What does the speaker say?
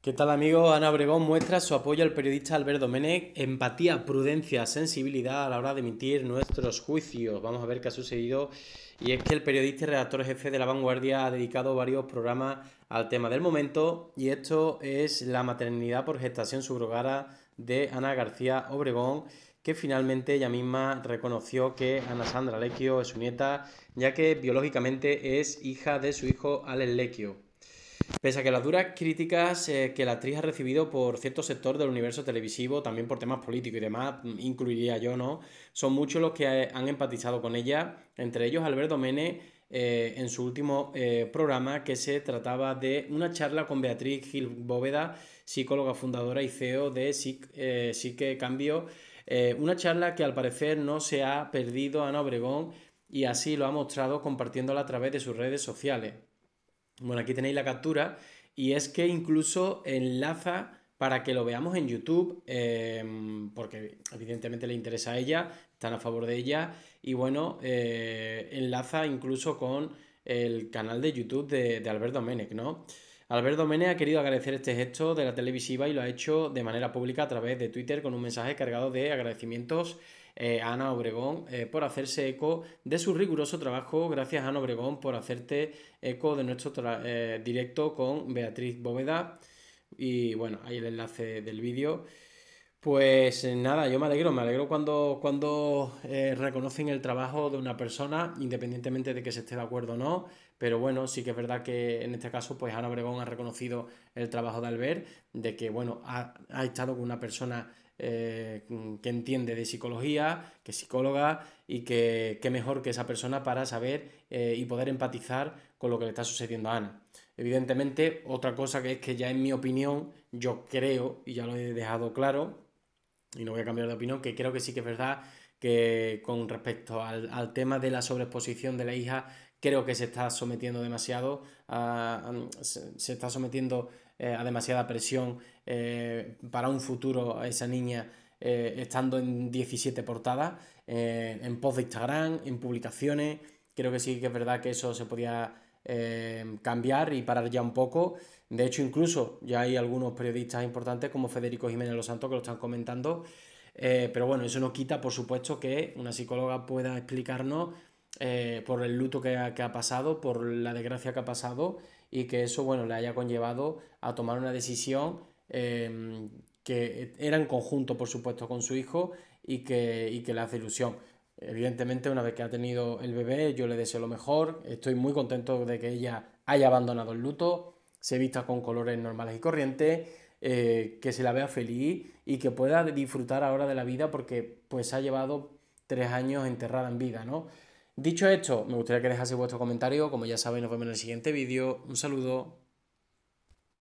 ¿Qué tal amigos? Ana Obregón muestra su apoyo al periodista Alberto Domenech, empatía, prudencia, sensibilidad a la hora de emitir nuestros juicios. Vamos a ver qué ha sucedido. Y es que el periodista y redactor jefe de La Vanguardia ha dedicado varios programas al tema del momento y esto es la maternidad por gestación subrogada de Ana García Obregón que finalmente ella misma reconoció que Ana Sandra Lequio es su nieta ya que biológicamente es hija de su hijo Alex Lequio. Pese a que las duras críticas eh, que la actriz ha recibido por cierto sector del universo televisivo, también por temas políticos y demás, incluiría yo, ¿no? Son muchos los que eh, han empatizado con ella, entre ellos Alberto Mene. Eh, en su último programa que se trataba de una charla con Beatriz Gil psicóloga fundadora y CEO de sí que Cambio, una charla que al parecer no se ha perdido Ana Obregón y así lo ha mostrado compartiéndola a través de sus redes sociales. Bueno, aquí tenéis la captura y es que incluso enlaza para que lo veamos en YouTube, em, porque evidentemente le interesa a ella, están a favor de ella, y bueno, eh, enlaza incluso con el canal de YouTube de, de Albert Domenech, ¿no? Alberto Mene ha querido agradecer este gesto de la televisiva y lo ha hecho de manera pública a través de Twitter con un mensaje cargado de agradecimientos eh, a Ana Obregón eh, por hacerse eco de su riguroso trabajo. Gracias, Ana Obregón, por hacerte eco de nuestro eh, directo con Beatriz Bóveda. Y bueno, ahí el enlace del vídeo. Pues nada, yo me alegro, me alegro cuando, cuando reconocen el trabajo de una persona, independientemente de que se esté de acuerdo o no, pero bueno, sí que es verdad que en este caso, pues Ana Obregón ha reconocido el trabajo de Albert, de que, bueno, ha, estado con una persona eh, que entiende de psicología, que es psicóloga, y que, mejor que esa persona para saber eh, y poder empatizar con lo que le está sucediendo a Ana. Evidentemente, otra cosa que es que ya en mi opinión, yo creo, y ya lo he dejado claro, y no voy a cambiar de opinión, que creo que sí que es verdad que con respecto al, al tema de la sobreexposición de la hija, creo que se está sometiendo demasiado, a, se, está sometiendo eh, a demasiada presión eh, para un futuro a esa niña eh, estando en 17 portadas, en post de Instagram, en publicaciones. Creo que sí que es verdad que eso se podía cambiar y parar ya un poco. De hecho, incluso ya hay algunos periodistas importantes como Federico Jiménez Los Santos que lo están comentando. Eh, pero bueno, eso no quita, por supuesto, que una psicóloga pueda explicarnos eh, por el luto que ha, pasado, por la desgracia que ha pasado y que eso, le haya conllevado a tomar una decisión em, que era en conjunto, por supuesto, con su hijo y que, y que le hace ilusión. Evidentemente, una vez que ha tenido el bebé, yo le deseo lo mejor. Estoy muy contento de que ella haya abandonado el luto, se vista con colores normales y corrientes eh, que se la vea feliz y que pueda disfrutar ahora de la vida porque pues ha llevado tres años enterrada en vida, ¿no? Dicho esto, me gustaría que dejase vuestro comentario, como ya sabéis, nos vemos en el siguiente vídeo, un saludo.